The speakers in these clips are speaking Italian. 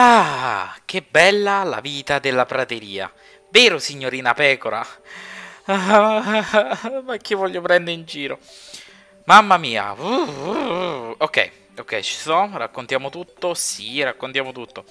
Ah, che bella la vita della prateria. Vero, signorina pecora? ma chi voglio prendere in giro? Mamma mia. Ok, ok, ci sto. Raccontiamo tutto. Sì, raccontiamo tutto.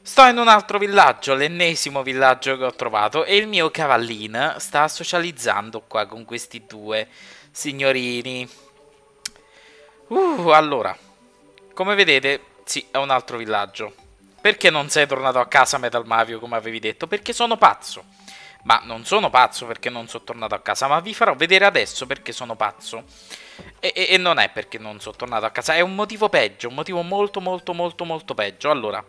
Sto in un altro villaggio, l'ennesimo villaggio che ho trovato, e il mio cavallino sta socializzando qua con questi due signorini. Uh, allora, come vedete, sì, è un altro villaggio. Perché non sei tornato a casa Metal Mario come avevi detto? Perché sono pazzo. Ma non sono pazzo perché non sono tornato a casa, ma vi farò vedere adesso perché sono pazzo. E, e, e non è perché non sono tornato a casa, è un motivo peggio, un motivo molto molto molto molto peggio. Allora,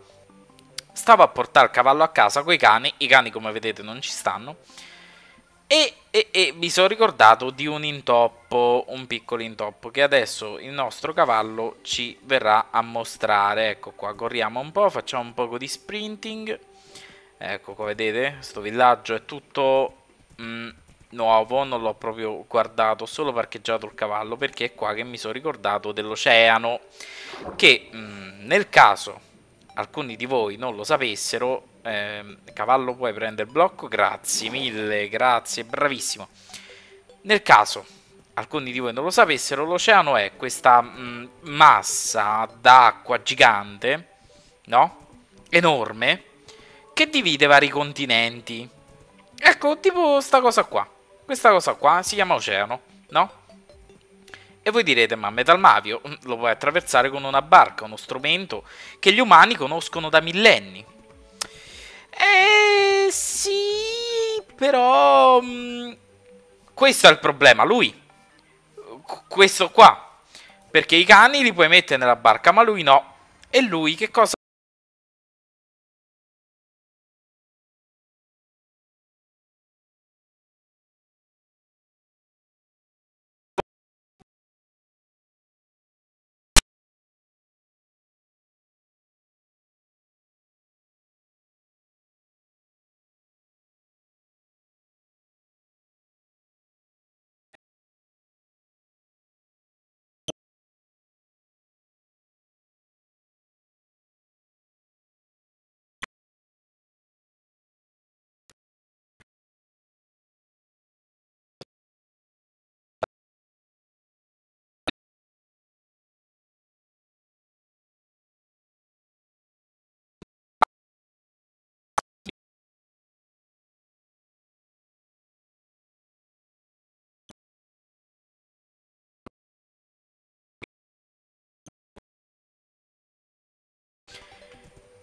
stavo a portare il cavallo a casa con i cani, i cani come vedete non ci stanno. E, e, e, mi sono ricordato di un intoppo, un piccolo intoppo che adesso il nostro cavallo ci verrà a mostrare. Ecco qua, corriamo un po', facciamo un po' di sprinting. Ecco qua, vedete? Sto villaggio è tutto mh, mm, nuovo, non l'ho proprio guardato, ho solo parcheggiato il cavallo perché è qua che mi sono ricordato dell'oceano. Che mh, mm, nel caso alcuni di voi non lo sapessero, eh, cavallo puoi prendere blocco, grazie mille, grazie, bravissimo. Nel caso alcuni di voi non lo sapessero, l'oceano è questa mh, mm, massa d'acqua gigante, no? Enorme, che divide vari continenti. Ecco, tipo sta cosa qua. Questa cosa qua si chiama oceano, no? E voi direte, ma Metal Mario mm, lo puoi attraversare con una barca, uno strumento che gli umani conoscono da millenni. Eh sì, però... Mm, questo è il problema, lui. questo qua. Perché i cani li puoi mettere nella barca, ma lui no. E lui che cosa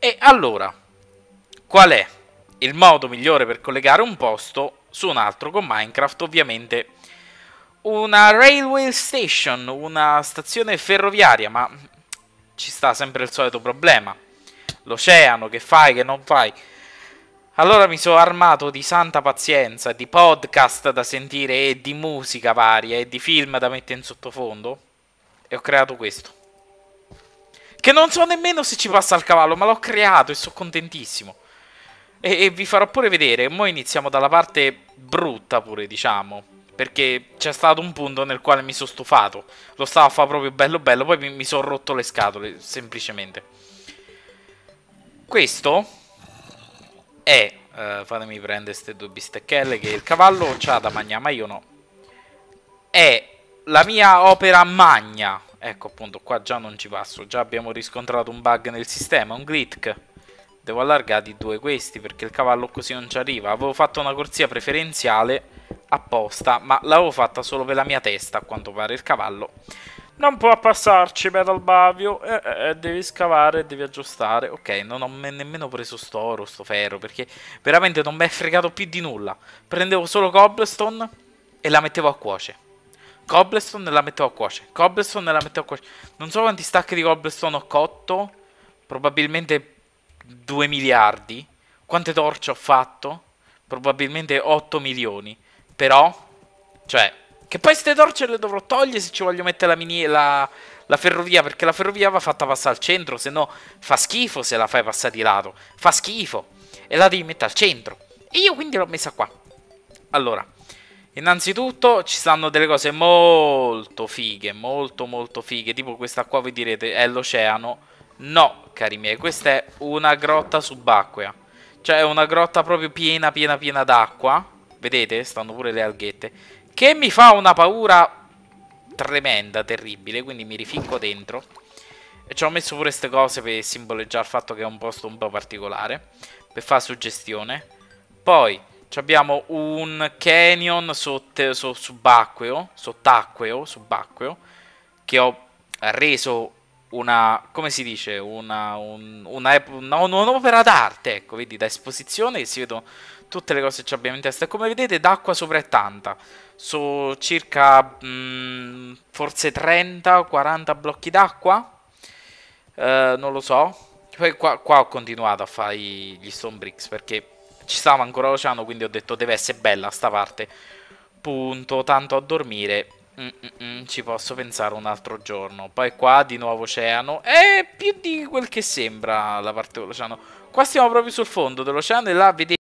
E allora, qual è il modo migliore per collegare un posto su un altro con Minecraft? Ovviamente una railway station, una stazione ferroviaria, ma ci sta sempre il solito problema. L'oceano, che fai, che non fai. Allora mi sono armato di santa pazienza, di podcast da sentire e di musica varia e di film da mettere in sottofondo e ho creato questo. Che non so nemmeno se ci passa il cavallo, ma l'ho creato e sono contentissimo. E, e, vi farò pure vedere. Mo' iniziamo dalla parte brutta pure, diciamo. Perché c'è stato un punto nel quale mi sono stufato. Lo stavo a fare proprio bello bello, poi mi, mi sono rotto le scatole, semplicemente. Questo è... Uh, fatemi prendere queste due bistecchelle che il cavallo c'ha da mangiare, ma io no. È la mia opera magna Ecco appunto, qua già non ci passo, già abbiamo riscontrato un bug nel sistema, un glitch. Devo allargare di due questi perché il cavallo così non ci arriva. Avevo fatto una corsia preferenziale apposta, ma l'avevo fatta solo per la mia testa, a quanto pare il cavallo. Non può passarci, Metal Bavio. Eh, eh, eh devi scavare, devi aggiustare. Ok, non ho nemmeno preso sto oro, sto ferro, perché veramente non mi è fregato più di nulla. Prendevo solo cobblestone e la mettevo a cuoce. Cobblestone la metto a cuoce. Cobblestone la metto a cuoce. Non so quanti stack di cobblestone ho cotto. Probabilmente 2 miliardi. Quante torce ho fatto? Probabilmente 8 milioni. Però, cioè, che poi queste torce le dovrò togliere se ci voglio mettere la, mini, la, la ferrovia. Perché la ferrovia va fatta passare al centro. Se no, fa schifo se la fai passare di lato. Fa schifo. E la devi mettere al centro. E io quindi l'ho messa qua. Allora. Innanzitutto ci stanno delle cose molto fighe, molto molto fighe, tipo questa qua voi direte è l'oceano. No, cari miei, questa è una grotta subacquea. Cioè è una grotta proprio piena piena piena d'acqua. Vedete? Stanno pure le alghette. Che mi fa una paura tremenda, terribile, quindi mi rificco dentro. E ci ho messo pure queste cose per simboleggiare il fatto che è un posto un po' particolare. Per fare suggestione. Poi abbiamo un canyon sott so subacqueo, sottacqueo, subacqueo, che ho reso una, come si dice, un'opera un, una, una, un d'arte, ecco, vedi, da esposizione si vedono tutte le cose che abbiamo in testa. come vedete, d'acqua sopra è tanta, su circa mh, mm, forse 30-40 blocchi d'acqua, eh, non lo so. Poi qua, qua ho continuato a fare gli stone bricks perché ci stava ancora l'oceano, quindi ho detto deve essere bella sta parte. Punto, tanto a dormire. Mm, mm -mm, ci posso pensare un altro giorno. Poi qua di nuovo oceano. È più di quel che sembra la parte dell'oceano. Qua stiamo proprio sul fondo dell'oceano e là vedete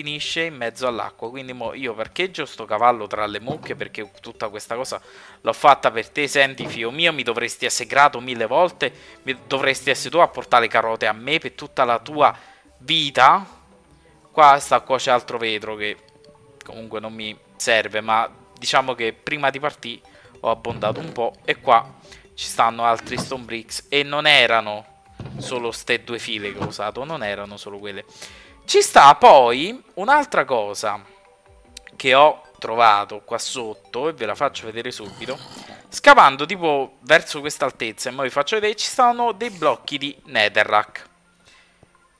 finisce in mezzo all'acqua. Quindi io parcheggio sto cavallo tra le mucche perché tutta questa cosa l'ho fatta per te. Senti, figlio mio, mi dovresti essere grato mille volte. Mi dovresti essere tu a portare le carote a me per tutta la tua vita. Qua sta qua c'è altro vetro che comunque non mi serve, ma diciamo che prima di partire ho abbondato un po' e qua ci stanno altri stone bricks e non erano solo ste due file che ho usato, non erano solo quelle. Ci sta poi un'altra cosa che ho trovato qua sotto e ve la faccio vedere subito. Scavando tipo verso questa altezza e poi vi faccio vedere ci stanno dei blocchi di netherrack.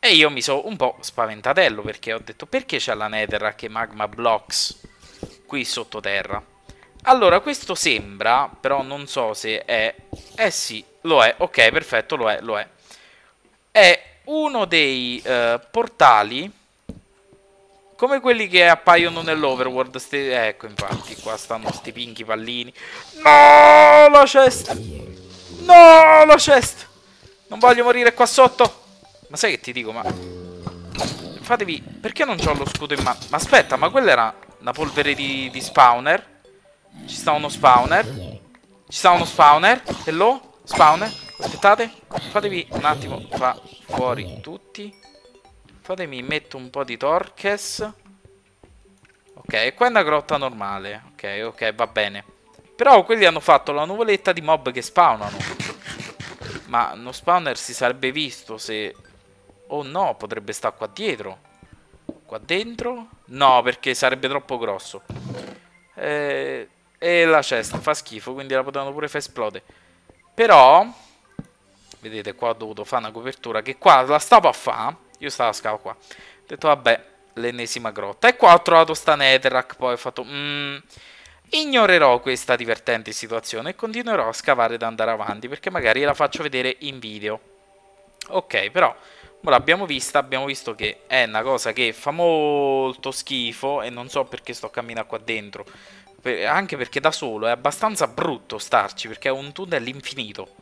E io mi sono un po' spaventatello perché ho detto perché c'è la netherrack e magma blocks qui sottoterra. Allora questo sembra, però non so se è... Eh sì, lo è, ok perfetto lo è, lo è. È uno dei eh, portali come quelli che appaiono nell'overworld Ecco infatti qua stanno sti pinchi pallini No la chest No la chest Non voglio morire qua sotto Ma sai che ti dico ma Fatevi Perché non ho lo scudo in mano Ma aspetta ma quella era una polvere di, di spawner Ci sta uno spawner Ci sta uno spawner Hello Spawn. Aspettate. Fatevi un attimo qua fuori tutti. Fatemi metto un po' di torches. Ok, qua è una grotta normale. Ok, ok, va bene. Però quelli hanno fatto la nuvoletta di mob che spawnano. Ma uno spawner si sarebbe visto se... Oh no, potrebbe stare qua dietro. Qua dentro? No, perché sarebbe troppo grosso. Eh, e la cesta fa schifo, quindi la potranno pure far esplodere. Però, vedete qua ho dovuto fare una copertura che qua la stavo a fare, io stavo a scava qua, ho detto vabbè, l'ennesima grotta. E qua ho trovato sta netherrack, poi ho fatto... Mm, ignorerò questa divertente situazione e continuerò a scavare ed andare avanti, perché magari la faccio vedere in video. Ok, però... Ora abbiamo vista, abbiamo visto che è una cosa che fa molto schifo e non so perché sto camminando qua dentro anche perché da solo è abbastanza brutto starci, perché è un tunnel infinito.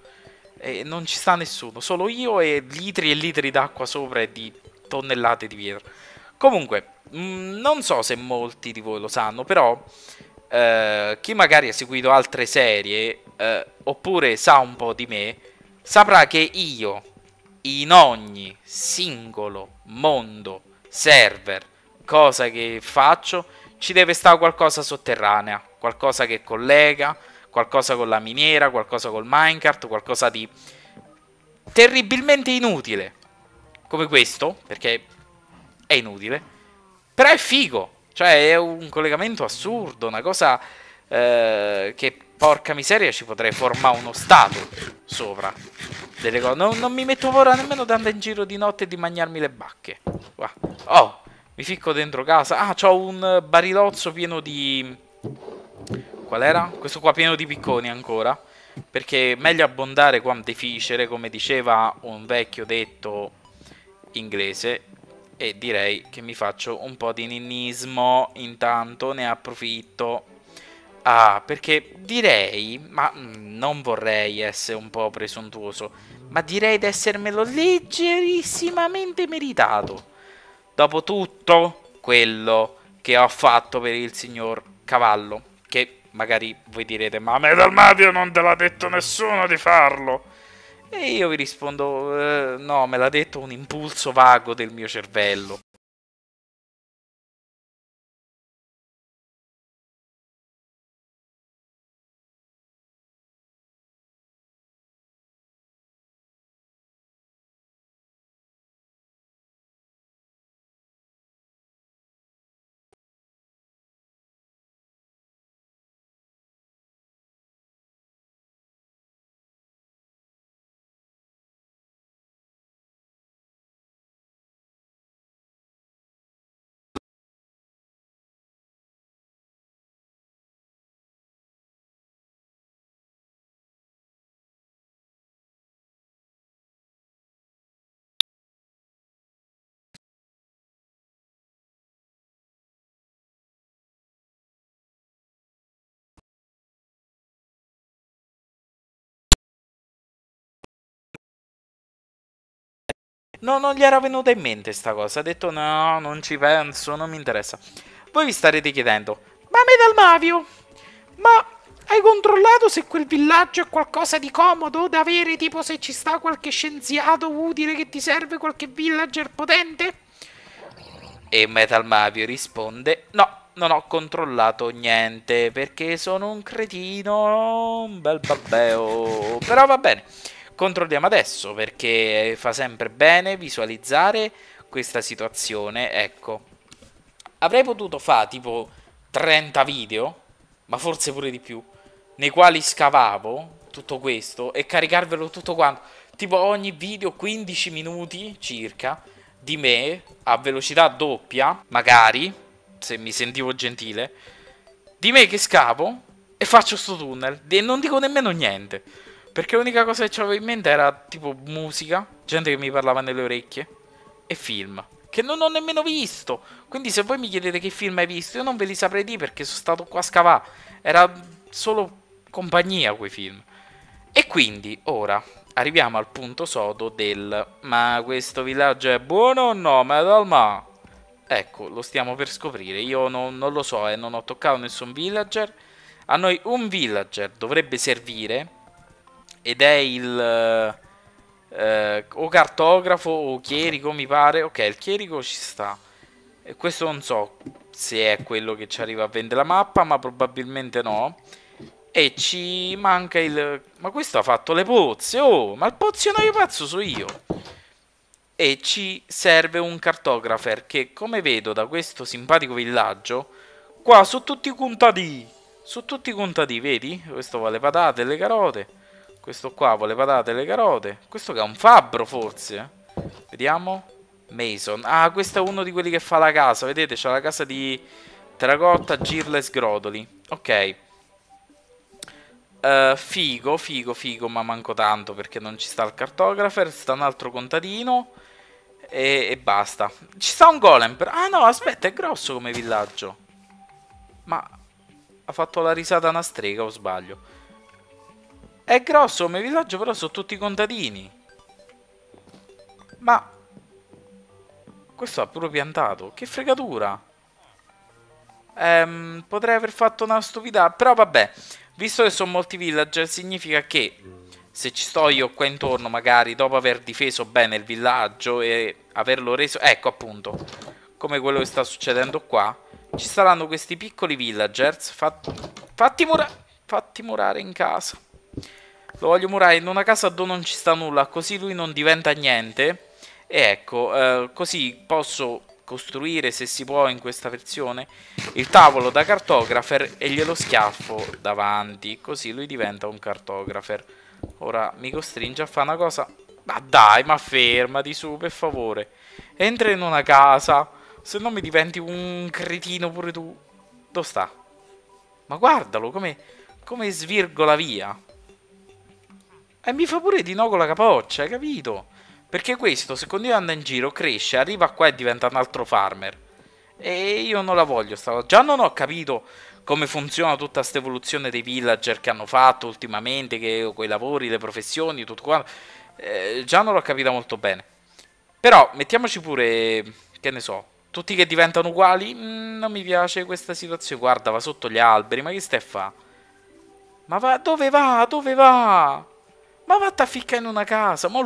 E non ci sta nessuno, solo io e litri e litri d'acqua sopra e di tonnellate di pietra. Comunque, mh, mm, non so se molti di voi lo sanno, però eh, chi magari ha seguito altre serie eh, oppure sa un po' di me, saprà che io in ogni singolo mondo server cosa che faccio ci deve stare qualcosa sotterranea, qualcosa che collega, qualcosa con la miniera, qualcosa col minecart, qualcosa di terribilmente inutile, come questo, perché è inutile, però è figo, cioè è un collegamento assurdo, una cosa eh, che porca miseria ci potrei formare uno stato sopra. Delle cose. Non, non mi metto ora nemmeno di andare in giro di notte e di mangiarmi le bacche. Oh, mi ficco dentro casa. Ah, c'ho un eh, barilozzo pieno di... Qual era? Questo qua pieno di picconi ancora. Perché meglio abbondare quanto deficere, come diceva un vecchio detto inglese. E direi che mi faccio un po' di ninnismo intanto, ne approfitto. Ah, perché direi, ma mm, non vorrei essere un po' presuntuoso, ma direi di essermelo leggerissimamente meritato dopo tutto quello che ho fatto per il signor Cavallo, che magari voi direte, ma Metal Mario non te l'ha detto nessuno di farlo. E io vi rispondo, eh, no, me l'ha detto un impulso vago del mio cervello. No, non gli era venuta in mente sta cosa. Ha detto no, non ci penso, non mi interessa. Voi vi starete chiedendo, ma Metal Mavio, ma hai controllato se quel villaggio è qualcosa di comodo da avere, tipo se ci sta qualche scienziato utile che ti serve qualche villager potente? E Metal Mavio risponde, no, non ho controllato niente perché sono un cretino, un bel babbeo. Però va bene. Controlliamo adesso perché fa sempre bene visualizzare questa situazione, ecco. Avrei potuto fare tipo 30 video, ma forse pure di più, nei quali scavavo tutto questo e caricarvelo tutto quanto. Tipo ogni video 15 minuti circa di me a velocità doppia, magari, se mi sentivo gentile, di me che scavo e faccio sto tunnel e non dico nemmeno niente. Perché l'unica cosa che avevo in mente era tipo musica, gente che mi parlava nelle orecchie e film. Che non ho nemmeno visto. Quindi se voi mi chiedete che film hai visto, io non ve li saprei di perché sono stato qua a scavare. Era solo compagnia quei film. E quindi ora arriviamo al punto sodo del ma questo villaggio è buono o no? Ma dalma. Ecco, lo stiamo per scoprire. Io non, non lo so e eh, non ho toccato nessun villager. A noi un villager dovrebbe servire ed è il... Eh, o cartografo o chierico mi pare ok il chierico ci sta e questo non so se è quello che ci arriva a vendere la mappa ma probabilmente no e ci manca il ma questo ha fatto le pozze oh ma il pozionaio pazzo so io e ci serve un cartografer che come vedo da questo simpatico villaggio qua sono tutti contadini sono tutti contadini vedi questo vale patate le carote questo qua vuole patate e le carote. Questo che è un fabbro forse. Eh. Vediamo. Mason. Ah, questo è uno di quelli che fa la casa. Vedete, c'ha la casa di terracotta, girles, grodoli. Ok. Uh, figo, figo, figo, ma manco tanto perché non ci sta il cartografer. Sta un altro contadino. E, e basta. Ci sta un golem. Per... Ah no, aspetta, è grosso come villaggio. Ma ha fatto la risata una strega o sbaglio? È grosso come villaggio, però sono tutti contadini. Ma... Questo ha pure piantato. Che fregatura. Ehm, potrei aver fatto una stupidità, però vabbè. Visto che sono molti villager, significa che se ci sto io qua intorno, magari dopo aver difeso bene il villaggio e averlo reso... Ecco, appunto, come quello che sta succedendo qua, ci saranno questi piccoli villagers fat... fatti, mura... fatti murare in casa. Lo voglio murare in una casa dove non ci sta nulla, così lui non diventa niente. E ecco, eh, così posso costruire, se si può in questa versione, il tavolo da cartografer e glielo schiaffo davanti. Così lui diventa un cartografer. Ora mi costringe a fare una cosa... Ma dai, ma fermati su, per favore. Entra in una casa, se no mi diventi un cretino pure tu. Dove sta? Ma guardalo, come, come svirgola via. E mi fa pure di no con la capoccia, hai capito? Perché questo, secondo continua anda in giro, cresce, arriva qua e diventa un altro farmer. E io non la voglio, stavo... già non ho capito come funziona tutta questa evoluzione dei villager che hanno fatto ultimamente, che, quei lavori, le professioni, tutto quanto. Eh, già non l'ho capita molto bene. Però mettiamoci pure, che ne so, tutti che diventano uguali. Mm, non mi piace questa situazione. Guarda, va sotto gli alberi, ma che stai a fa? Ma va, dove va? Dove va? ma vatta a ficcare in una casa, ma